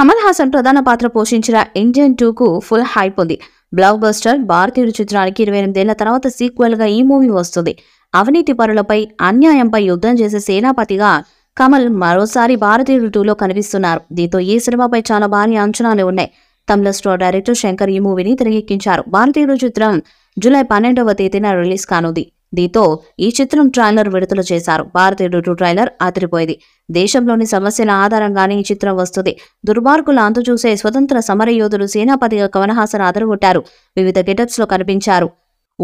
కమల్ హాసన్ ప్రధాన పాత్ర పోషించిన ఇండియన్ టూకు ఫుల్ హైప్ ఉంది బ్లాక్ బస్టర్ భారతీయుడు చిత్రానికి ఇరవై ఎనిమిదేళ్ల తర్వాత గా ఈ మూవీ వస్తుంది అవినీతి పరులపై అన్యాయంపై యుద్ధం చేసే సేనాపతిగా కమల్ మరోసారి భారతీయుడు టూలో కనిపిస్తున్నారు దీంతో ఈ సినిమాపై చాలా భారీ అంచనాలు ఉన్నాయి తమిళ స్టోర్ డైరెక్టర్ శంకర్ ఈ మూవీని తెరకెక్కించారు భారతీయుడు చిత్రం జూలై పన్నెండవ తేదీన రిలీజ్ కానుంది దీంతో ఈ చిత్రం ట్రైలర్ విడుదల చేశారు భారతీయుడు టూ ట్రైలర్ ఆతిరిపోయింది దేశంలోని సమస్యల ఆధారంగానే ఈ చిత్రం వస్తుంది దుర్మార్గుల అంతు చూసే స్వతంత్ర సమరయోధులు సేనాపతిగా కమలహాసన్ అదరగొట్టారు వివిధ గెటప్స్ లో కనిపించారు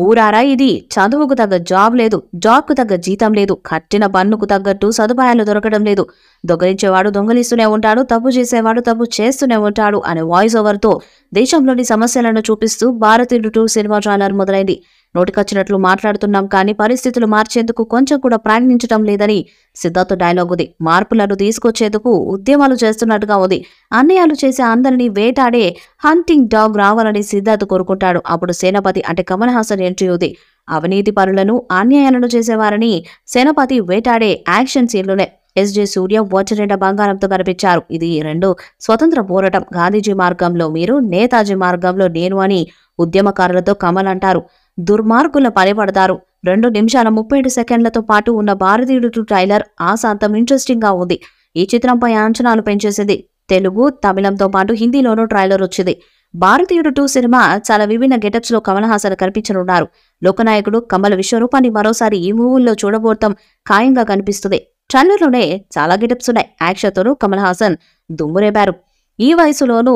ఊరారా ఇది చదువుకు తగ్గ జాబ్ లేదు జాబ్కు తగ్గ జీతం లేదు కట్టిన పన్నుకు తగ్గట్టు సదుపాయాలు దొరకడం లేదు దొంగలించేవాడు దొంగలిస్తూనే ఉంటాడు తప్పు చేసేవాడు తప్పు చేస్తూనే ఉంటాడు అనే వాయిస్ ఓవర్తో దేశంలోని సమస్యలను చూపిస్తూ భారతీయుడు టూ సినిమా ట్రైలర్ మొదలైంది నోటికొచ్చినట్లు మాట్లాడుతున్నాం కానీ పరిస్థితులు మార్చేందుకు కొంచెం కూడా ప్రయాణించడం లేదని సిద్ధార్థ్ డైలాగ్ ఉంది మార్పులను తీసుకొచ్చేందుకు ఉద్యమాలు చేస్తున్నట్టుగా ఉంది అన్నయాలు చేసే అందరినీ వేటాడే హంటింగ్ డాగ్ రావాలని సిద్ధార్థ్ కోరుకుంటాడు అప్పుడు సేనాపతి అంటే కమల్ హాసన్ ఎంట్రీ ఉంది అవినీతి పరులను అన్యాయాలను చేసేవారని సేనాపతి వేటాడే యాక్షన్ ఎస్ ఎస్జే సూర్య ఒచ్చరెండ బంగారంతో కనిపించారు ఇది రెండు స్వతంత్ర పోరాటం గాంధీజీ మార్గంలో మీరు నేతాజీ మార్గంలో నేను అని ఉద్యమకారులతో కమల్ అంటారు దుర్మార్గుల పనిపడతారు రెండు నిమిషాల ముప్పై ఏడు సెకండ్లతో పాటు ఉన్న భారతీయుడు ట్రైలర్ ఆశాంతం ఇంట్రెస్టింగ్ గా ఉంది ఈ చిత్రంపై అంచనాలు పెంచేసింది తెలుగు తమిళంతో పాటు హిందీలోనూ ట్రైలర్ వచ్చింది భారతీయుడు టూ సినిమా చాలా విభిన్న గెటప్స్ లో కమల్ హాసన్ కనిపించనున్నారు లోకనాయకుడు కమల విశ్వరూపాన్ని మరోసారి ఈ మూవీల్లో చూడబోతాం ఖాయంగా కనిపిస్తుంది ట్రైలర్లోనే చాలా గెటప్స్ ఉన్నాయి యాక్షన్తోనూ కమల్ హాసన్ దుమ్మురేపారు ఈ వయసులోనూ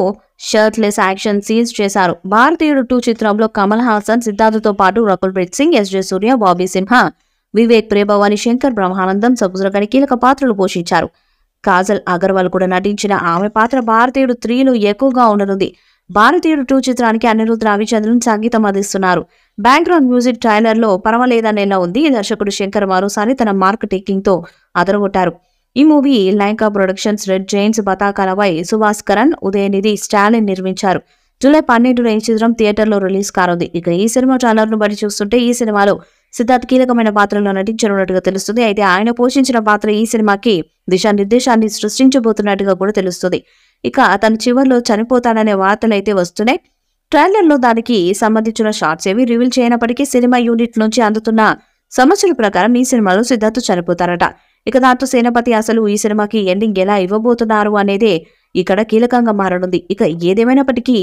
షర్ట్లెస్ యాక్షన్ సీన్స్ చేశారు భారతీయుడు టూ చిత్రంలో కమల్ హాసన్ సిద్ధార్థతో పాటు రకుల్ ప్రీత్ సింగ్ ఎస్ జె సూర్య బాబీ సింహ వివేక్ ప్రేభవాని శంకర్ బ్రహ్మానందం సముద్రగని కీలక పాత్రలు పోషించారు కాజల్ అగర్వాల్ కూడా నటించిన ఆమె పాత్ర భారతీయుడు త్రీలో ఎక్కువగా ఉండనుంది భారతీయుడు టూ చిత్రానికి అనిరుద్ రవిచంద్రన్ సంగీతం అందిస్తున్నారు బ్యాక్గ్రౌండ్ మ్యూజిక్ ట్రైలర్లో పర్వాలేదనేలా ఉంది దర్శకుడు శంకర్ మరోసారి తన మార్క్ టేకింగ్తో అదరగొట్టారు ఈ movie Lyca productions red giants పతాకాలపై సుభాస్ కరణ్ ఉదయనిధి స్టాలిన్ నిర్మించారు జూలై పన్నెండున ఈ చిత్రం థియేటర్లో రిలీజ్ కానుంది ఇక ఈ సినిమా ను బట్టి చూస్తుంటే ఈ సినిమాలో సిద్ధార్థ్ కీలకమైన పాత్రలో నటించనున్నట్టుగా తెలుస్తుంది అయితే ఆయన పోషించిన పాత్ర ఈ సినిమాకి దిశానిర్దేశాన్ని సృష్టించబోతున్నట్టుగా కూడా తెలుస్తుంది ఇక అతను చివరిలో చనిపోతాడనే వార్తలు అయితే వస్తున్నాయి ట్రైలర్లో దానికి సంబంధించిన షార్ట్స్ ఏవి రివీల్ చేయనప్పటికీ సినిమా యూనిట్ నుంచి అందుతున్న సమస్యల ప్రకారం ఈ సినిమాలో సిద్ధార్థ్ చనిపోతారట ఇక దాంతో సేనపతి అసలు ఈ సినిమాకి ఎండింగ్ ఎలా ఇవ్వబోతున్నారు అనేదే ఇక్కడ కీలకంగా మారనుంది ఇక ఏదేమైనప్పటికీ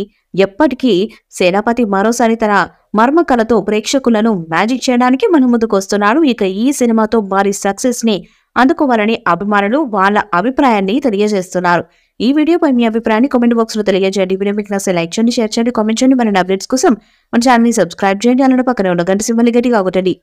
ఎప్పటికీ సేనాపతి మరోసారి తన మర్మకలతో ప్రేక్షకులను మ్యాజిక్ చేయడానికి మన ముందుకు వస్తున్నాడు ఇక ఈ సినిమాతో భారీ సక్సెస్ ని అందుకోవాలని అభిమానులు వాళ్ళ అభిప్రాయాన్ని తెలియజేస్తున్నారు ఈ వీడియోపై మీ అభిప్రాయాన్ని కామెంట్ బాక్స్ లో తెలియజేయండి వీడియో మీకు నచ్చే లైక్ చేయండి షేర్ చేయండి కామెంట్ చేయండి మన అప్డేట్స్ కోసం మన ఛానల్ ని సబ్స్క్రైబ్ చేయండి అలాంటి పక్కనే ఉన్న గంట సింబల్ గట్టిగా ఒకటండి